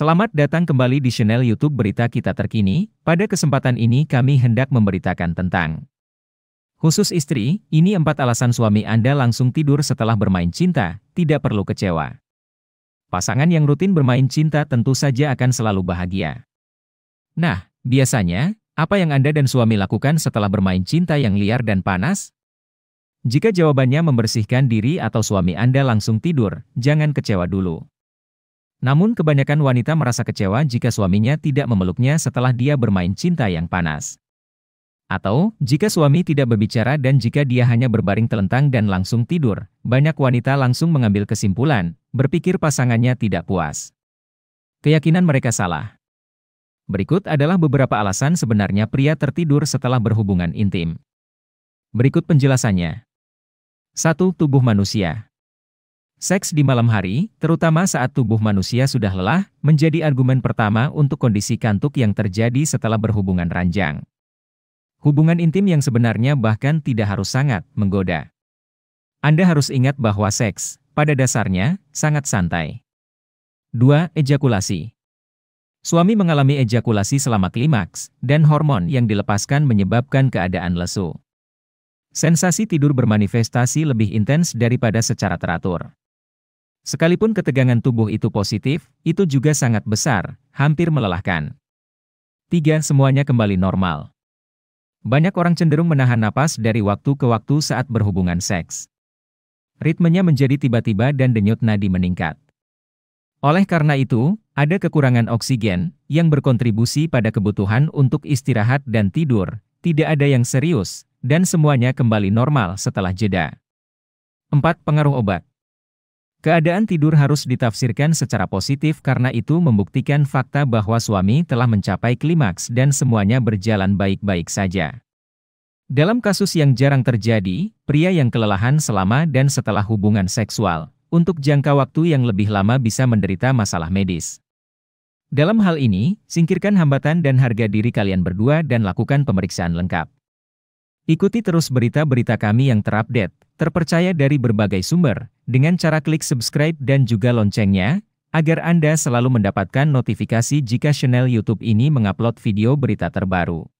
Selamat datang kembali di channel YouTube Berita Kita Terkini. Pada kesempatan ini kami hendak memberitakan tentang Khusus istri, ini empat alasan suami Anda langsung tidur setelah bermain cinta, tidak perlu kecewa. Pasangan yang rutin bermain cinta tentu saja akan selalu bahagia. Nah, Biasanya, apa yang Anda dan suami lakukan setelah bermain cinta yang liar dan panas? Jika jawabannya membersihkan diri atau suami Anda langsung tidur, jangan kecewa dulu. Namun kebanyakan wanita merasa kecewa jika suaminya tidak memeluknya setelah dia bermain cinta yang panas. Atau, jika suami tidak berbicara dan jika dia hanya berbaring telentang dan langsung tidur, banyak wanita langsung mengambil kesimpulan, berpikir pasangannya tidak puas. Keyakinan mereka salah. Berikut adalah beberapa alasan sebenarnya pria tertidur setelah berhubungan intim. Berikut penjelasannya. 1. Tubuh manusia Seks di malam hari, terutama saat tubuh manusia sudah lelah, menjadi argumen pertama untuk kondisi kantuk yang terjadi setelah berhubungan ranjang. Hubungan intim yang sebenarnya bahkan tidak harus sangat menggoda. Anda harus ingat bahwa seks, pada dasarnya, sangat santai. 2. Ejakulasi Suami mengalami ejakulasi selama klimaks, dan hormon yang dilepaskan menyebabkan keadaan lesu. Sensasi tidur bermanifestasi lebih intens daripada secara teratur. Sekalipun ketegangan tubuh itu positif, itu juga sangat besar, hampir melelahkan. Tiga Semuanya kembali normal. Banyak orang cenderung menahan napas dari waktu ke waktu saat berhubungan seks. Ritmenya menjadi tiba-tiba dan denyut nadi meningkat. Oleh karena itu, ada kekurangan oksigen yang berkontribusi pada kebutuhan untuk istirahat dan tidur, tidak ada yang serius, dan semuanya kembali normal setelah jeda. 4. Pengaruh obat Keadaan tidur harus ditafsirkan secara positif karena itu membuktikan fakta bahwa suami telah mencapai klimaks dan semuanya berjalan baik-baik saja. Dalam kasus yang jarang terjadi, pria yang kelelahan selama dan setelah hubungan seksual untuk jangka waktu yang lebih lama bisa menderita masalah medis. Dalam hal ini, singkirkan hambatan dan harga diri kalian berdua dan lakukan pemeriksaan lengkap. Ikuti terus berita-berita kami yang terupdate, terpercaya dari berbagai sumber, dengan cara klik subscribe dan juga loncengnya, agar Anda selalu mendapatkan notifikasi jika channel YouTube ini mengupload video berita terbaru.